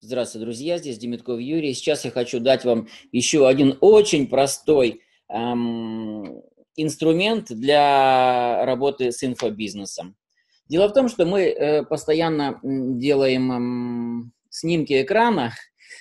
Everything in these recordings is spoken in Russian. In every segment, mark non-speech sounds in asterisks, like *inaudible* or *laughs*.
Здравствуйте, друзья, здесь Демитков Юрий. Сейчас я хочу дать вам еще один очень простой эм, инструмент для работы с инфобизнесом. Дело в том, что мы э, постоянно делаем э, снимки экрана,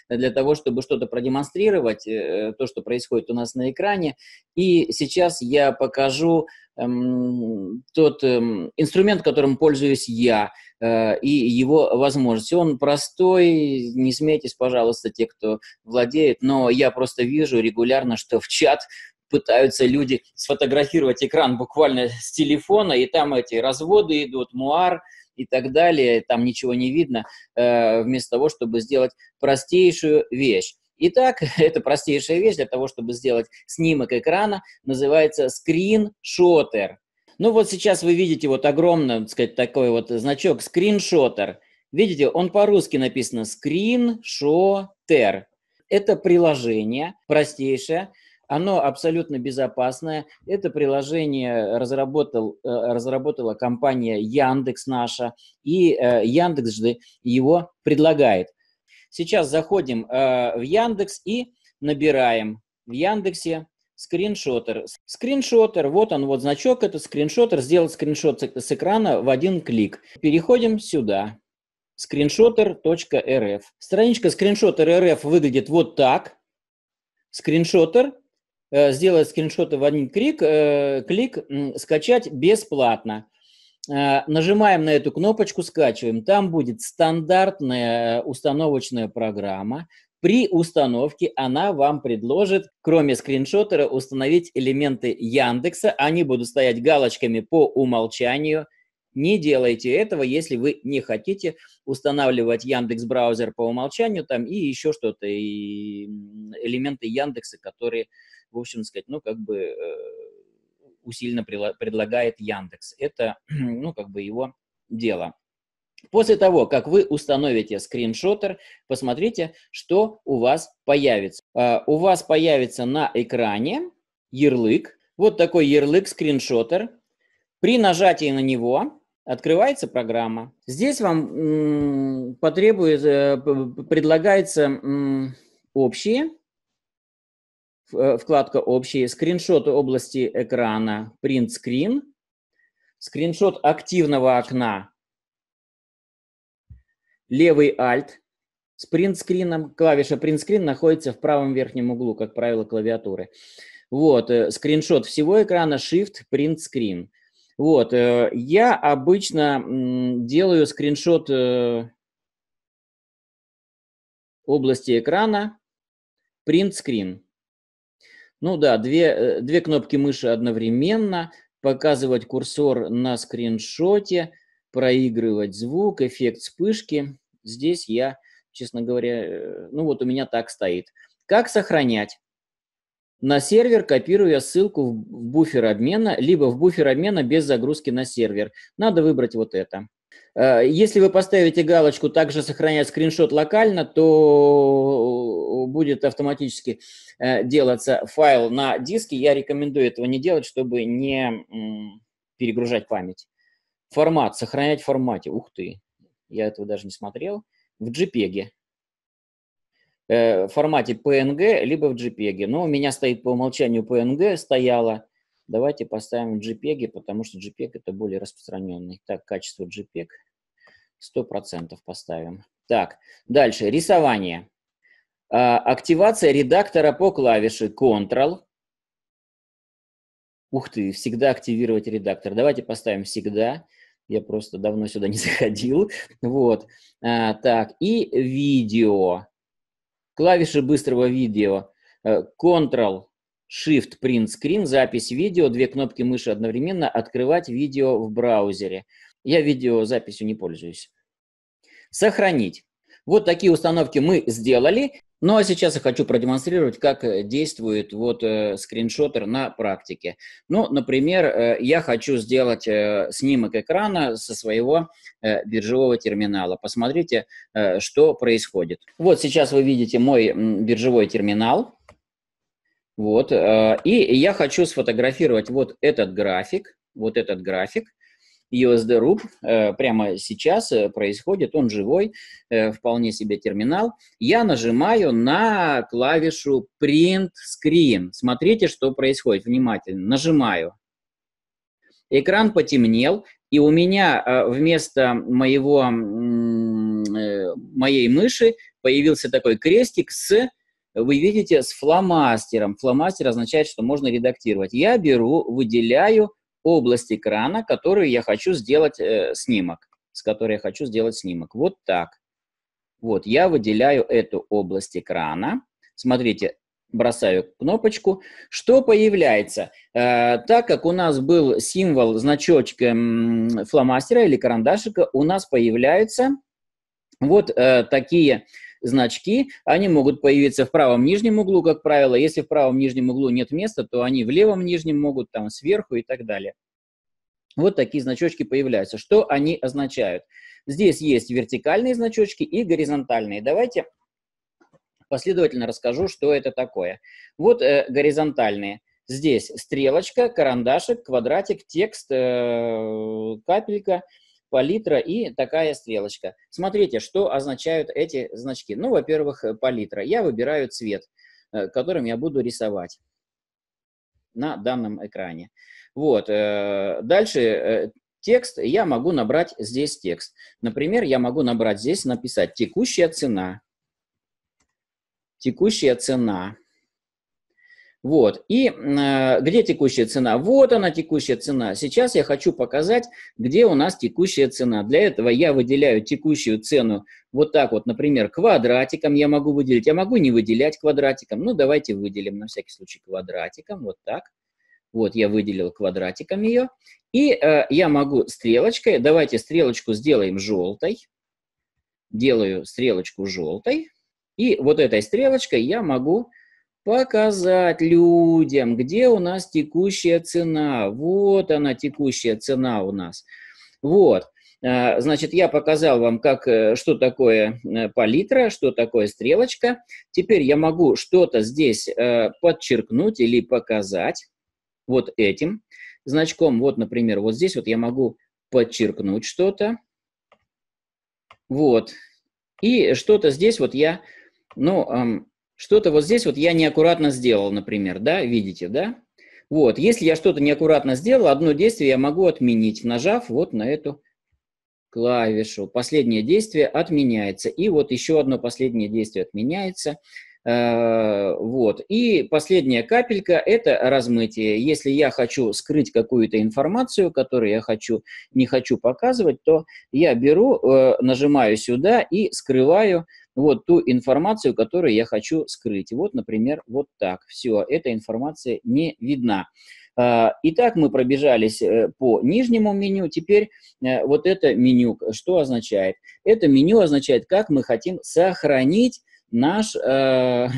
для того, чтобы что-то продемонстрировать, э, то, что происходит у нас на экране. И сейчас я покажу эм, тот эм, инструмент, которым пользуюсь я, э, и его возможности. Он простой, не смейтесь, пожалуйста, те, кто владеет, но я просто вижу регулярно, что в чат пытаются люди сфотографировать экран буквально с телефона, и там эти разводы идут, муар – и так далее, там ничего не видно, э, вместо того, чтобы сделать простейшую вещь. Итак, *laughs* эта простейшая вещь для того, чтобы сделать снимок экрана, называется скриншотер. Ну вот сейчас вы видите вот огромный, так сказать, такой вот значок скриншотер. Видите, он по-русски написано скриншотер. Это приложение простейшее, оно абсолютно безопасное. Это приложение разработал, э, разработала компания Яндекс наша, и э, Яндекс же его предлагает. Сейчас заходим э, в Яндекс и набираем в Яндексе скриншотер. Скриншотер, вот он, вот значок, это скриншотер, сделать скриншот с экрана в один клик. Переходим сюда, скриншотер.рф. Страничка скриншотер.рф выглядит вот так. Скриншотер Э, сделать скриншоты в один клик, э, клик скачать бесплатно. Э, нажимаем на эту кнопочку, скачиваем. Там будет стандартная установочная программа. При установке она вам предложит, кроме скриншотера, установить элементы Яндекса. Они будут стоять галочками по умолчанию. Не делайте этого, если вы не хотите устанавливать Яндекс браузер по умолчанию там и еще что-то, и элементы Яндекса, которые в общем, сказать, ну, как бы э, усиленно предлагает Яндекс. Это, *clears throat* ну, как бы его дело. После того, как вы установите скриншотер, посмотрите, что у вас появится. А, у вас появится на экране ярлык, вот такой ярлык скриншотер. При нажатии на него открывается программа. Здесь вам потребуется э, предлагается общие Э, вкладка «Общие», скриншоты области экрана, «Print Screen», скриншот активного окна, левый «Alt», с Print принтскрином. Клавиша Print Screen находится в правом верхнем углу, как правило, клавиатуры. Вот, э, скриншот всего экрана, Shift, Print Screen Вот, э, я обычно делаю скриншот области экрана, Print Screen ну да, две, э, две кнопки мыши одновременно, показывать курсор на скриншоте, проигрывать звук, эффект вспышки. Здесь я, честно говоря, э, ну вот у меня так стоит. Как сохранять? На сервер копирую я ссылку в буфер обмена, либо в буфер обмена без загрузки на сервер. Надо выбрать вот это. Э, если вы поставите галочку «Также сохранять скриншот локально», то э, будет автоматически э, делаться файл на диске. Я рекомендую этого не делать, чтобы не перегружать память. Формат. Сохранять в формате. Ух ты. Я этого даже не смотрел. В JPEG. В формате PNG, либо в JPEG. Но у меня стоит по умолчанию PNG, стояло Давайте поставим JPEG, потому что JPEG это более распространенный. Так, качество JPEG 100% поставим. Так, дальше, рисование. А, активация редактора по клавише Ctrl. Ух ты, всегда активировать редактор. Давайте поставим всегда. Я просто давно сюда не *laughs* заходил. Вот. А, так, и видео. Клавиши быстрого видео. Ctrl э, Shift Print Screen, запись видео, две кнопки мыши одновременно, открывать видео в браузере. Я видеозаписью не пользуюсь. Сохранить. Вот такие установки мы сделали. Ну а сейчас я хочу продемонстрировать, как э, действует вот э, скриншотер на практике. Ну, например, э, я хочу сделать э, снимок экрана со своего э, биржевого терминала. Посмотрите, э, что происходит. Вот сейчас вы видите мой биржевой терминал. Вот. Э, и я хочу сфотографировать вот этот график, вот этот график, USD-RUB э, прямо сейчас э, происходит, он живой, вполне себе терминал. Я нажимаю на клавишу Print Screen. Смотрите, что происходит, внимательно. Нажимаю. Экран потемнел, и у меня вместо моего, моей мыши появился такой крестик с вы видите с фломастером. Фломастер означает, что можно редактировать. Я беру, выделяю область экрана, которую я хочу сделать э, снимок, с которой я хочу сделать снимок. Вот так. Вот, я выделяю эту область экрана. Смотрите, бросаю кнопочку. Что появляется? Э, так как у нас был символ, значочек э, фломастера или карандашика, у нас появляются вот э, такие значки, они могут появиться в правом нижнем углу, как правило. Если в правом нижнем углу нет места, то они в левом нижнем могут, там сверху и так далее. Вот такие значочки появляются. Что они означают? Здесь есть вертикальные значочки и горизонтальные. Давайте последовательно расскажу, что это такое. Вот э, горизонтальные. Здесь стрелочка, карандашик, квадратик, текст, э, капелька – палитра и такая стрелочка. Смотрите, что означают эти значки. Ну, во-первых, э, палитра. Я выбираю цвет, э, которым я буду рисовать на данном экране. Вот. Э, дальше текст. Я могу набрать здесь текст. Например, я могу набрать здесь, написать «текущая цена». Текущая цена. Вот. И э, где текущая цена? Вот она, текущая цена. Сейчас я хочу показать, где у нас текущая цена. Для этого я выделяю текущую цену вот так вот, например, квадратиком я могу выделить. Я могу не выделять квадратиком. Ну, давайте выделим на всякий случай квадратиком. Вот так. Вот я выделил квадратиком ее. И э, я могу стрелочкой, давайте стрелочку сделаем желтой. Делаю стрелочку желтой. И вот этой стрелочкой я могу показать людям, где у нас текущая цена. Вот она, текущая цена у нас. Вот. А, значит, я показал вам, как, э, что такое э, палитра, что такое стрелочка. Теперь я могу что-то здесь э, подчеркнуть или показать вот этим значком. Вот, например, вот здесь вот я могу подчеркнуть что-то. Вот. И что-то здесь вот я, ну, что-то вот здесь вот я неаккуратно сделал, например, да, видите, да? Вот, если я что-то неаккуратно сделал, одно действие я могу отменить, нажав вот на эту клавишу. Последнее действие отменяется. И вот еще одно последнее действие отменяется. Э, вот. И последняя капелька – это размытие. Если я хочу скрыть какую-то информацию, которую я хочу, не хочу показывать, то я беру, э, нажимаю сюда и скрываю вот ту информацию, которую я хочу скрыть. Вот, например, вот так. Все, эта информация не видна. А, итак, мы пробежались э, по нижнему меню, теперь э, вот это меню, что означает? Это меню означает, как мы хотим сохранить наш, э,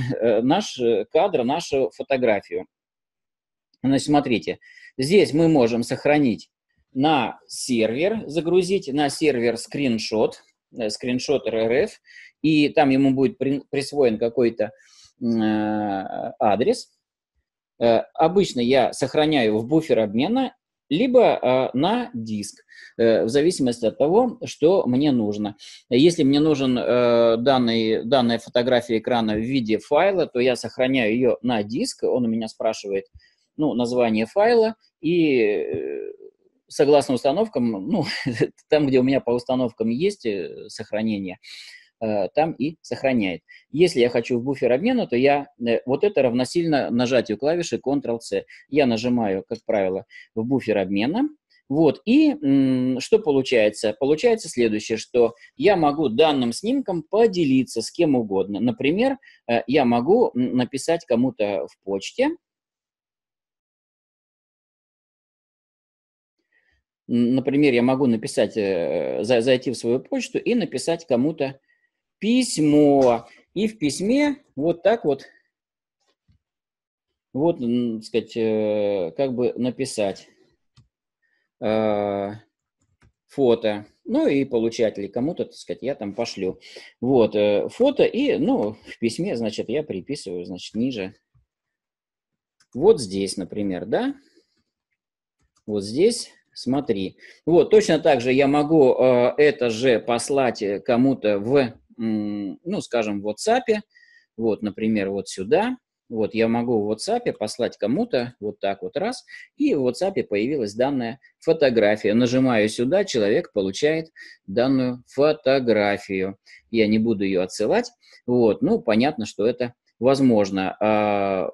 наш кадр, нашу фотографию. Значит, смотрите, здесь мы можем сохранить на сервер, загрузить на сервер скриншот, скриншот рф и там ему будет присвоен какой-то э, адрес. Э, обычно я сохраняю в буфер обмена либо э, на диск, э, в зависимости от того, что мне нужно. Если мне нужен э, данный, данная фотография экрана в виде файла, то я сохраняю ее на диск, он у меня спрашивает ну, название файла, и э, согласно установкам, ну, *laughs* там, где у меня по установкам есть сохранение, Э, там и сохраняет. Если я хочу в буфер обмена, то я э, вот это равносильно нажатию клавиши Ctrl-C. Я нажимаю, как правило, в буфер обмена, вот, и что получается? Получается следующее, что я могу данным снимком поделиться с кем угодно. Например, э, я могу написать кому-то в почте, Например, я могу написать, зайти в свою почту и написать кому-то письмо. И в письме вот так вот, вот, так сказать, э, как бы написать э, фото. Ну и получатели кому-то, так сказать, я там пошлю. Вот, э, фото и, ну, в письме, значит, я приписываю, значит, ниже. Вот здесь, например, да? Вот здесь смотри. Вот, точно так же я могу э, это же послать кому-то в ну, скажем, в WhatsApp, вот, например, вот сюда, вот я могу в WhatsApp послать кому-то вот так вот раз, и в WhatsApp появилась данная фотография. Нажимаю сюда, человек получает данную фотографию. Я не буду ее отсылать. Вот, ну, понятно, что это возможно. А,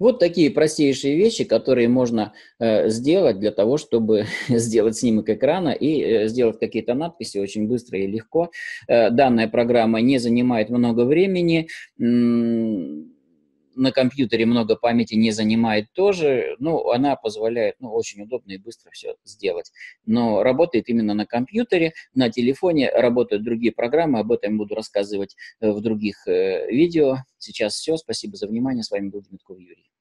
Вот такие простейшие вещи, которые можно э, сделать для того, чтобы *laughs* сделать снимок экрана и э, сделать какие-то надписи очень быстро и легко. Э, данная программа не занимает много времени. М на компьютере много памяти не занимает тоже, ну, она позволяет, ну, очень удобно и быстро все сделать. Но работает именно на компьютере, на телефоне работают другие программы, об этом буду рассказывать э, в других э, видео. Сейчас все, спасибо за внимание, с вами был Демитков Юрий.